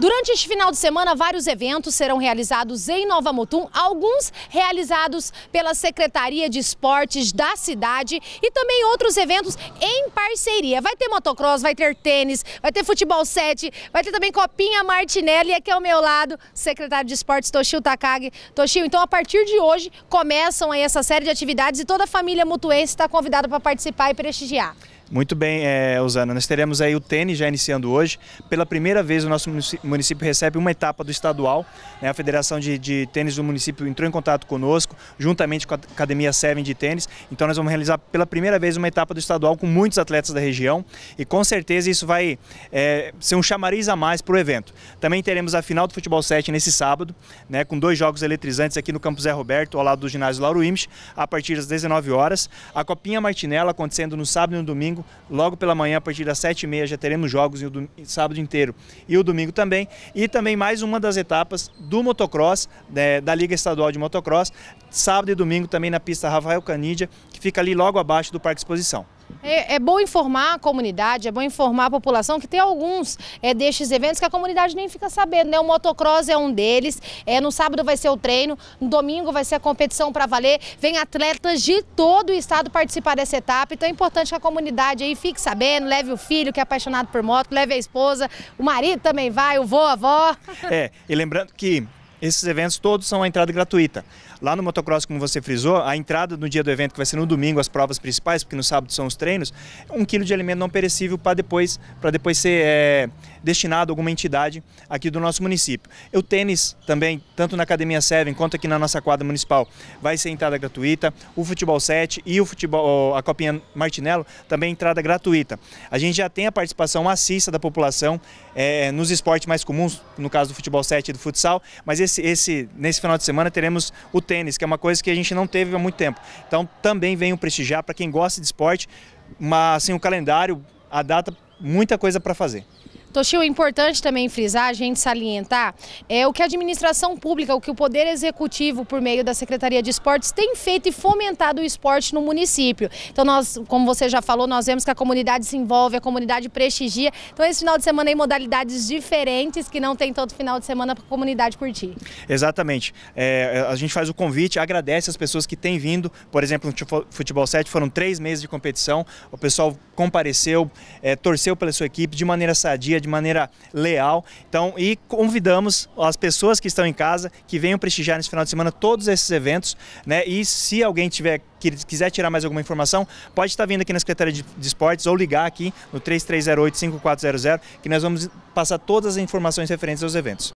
Durante este final de semana, vários eventos serão realizados em Nova Mutum, alguns realizados pela Secretaria de Esportes da cidade e também outros eventos em parceria. Vai ter motocross, vai ter tênis, vai ter futebol 7, vai ter também Copinha Martinelli aqui ao meu lado, secretário de Esportes Toshio Takagi. Toshio, então a partir de hoje começam aí essa série de atividades e toda a família mutuense está convidada para participar e prestigiar. Muito bem, é, Osana. Nós teremos aí o tênis já iniciando hoje. Pela primeira vez o nosso município recebe uma etapa do estadual. Né? A Federação de, de, Tênis do município entrou em contato conosco, juntamente com a Academia 7 de Tênis. Então nós vamos realizar pela primeira vez uma etapa do estadual com muitos atletas da região. E com certeza isso vai é, ser um chamariz a mais para o evento. Também teremos a final do Futebol 7 nesse sábado, né? com dois jogos eletrizantes aqui no Campo Zé Roberto, ao lado do ginásio Lauro Imch, a partir das 19 horas. A Copinha Martinella acontecendo no sábado e no domingo domingo. Logo pela manhã, a partir das 7h30, já teremos jogos no sábado inteiro e o domingo também. E também mais uma das etapas do motocross, né, da Liga Estadual de Motocross, sábado e domingo também na pista Rafael Canídia, que fica ali logo abaixo do Parque Exposição. É, é, bom informar a comunidade, é bom informar a população que tem alguns é, destes eventos que a comunidade nem fica sabendo, né? O motocross é um deles, é, no sábado vai ser o treino, no domingo vai ser a competição para valer, vem atletas de todo o estado participar dessa etapa, então é importante que a comunidade aí fique sabendo, leve o filho que é apaixonado por moto, leve a esposa, o marido também vai, o vô, a avó. É, e lembrando que esses eventos todos são a entrada gratuita. Lá no motocross, como você frisou, a entrada no dia do evento, que vai ser no domingo, as provas principais, porque no sábado são os treinos, um quilo de alimento não perecível para depois, depois ser é, destinado a alguma entidade aqui do nosso município. O tênis também, tanto na Academia 7 quanto aqui na nossa quadra municipal, vai ser entrada gratuita. O futebol 7 e o futebol, a Copinha Martinello também entrada gratuita. A gente já tem a participação maciça da população é, nos esportes mais comuns, no caso do futebol 7 e do futsal, mas esse, esse, nesse final de semana teremos o tênis, que é uma coisa que a gente não teve há muito tempo. Então também venham prestigiar para quem gosta de esporte, mas assim, o calendário, a data, muita coisa para fazer. Toshio, é importante também frisar, a gente salientar, é o que a administração pública, o que o Poder Executivo, por meio da Secretaria de Esportes, tem feito e fomentado o esporte no município. Então, nós, como você já falou, nós vemos que a comunidade se envolve, a comunidade prestigia. Então, esse final de semana em modalidades diferentes que não tem todo final de semana para a comunidade curtir. Exatamente. É, a gente faz o convite, agradece as pessoas que têm vindo. Por exemplo, no Futebol 7 foram três meses de competição, o pessoal compareceu, é, torceu pela sua equipe de maneira sadia, de maneira leal. Então, e convidamos as pessoas que estão em casa que venham prestigiar nesse final de semana todos esses eventos, né? E se alguém tiver que quiser tirar mais alguma informação, pode estar vindo aqui na Secretaria de, Esportes ou ligar aqui no 3308 5400, que nós vamos passar todas as informações referentes aos eventos.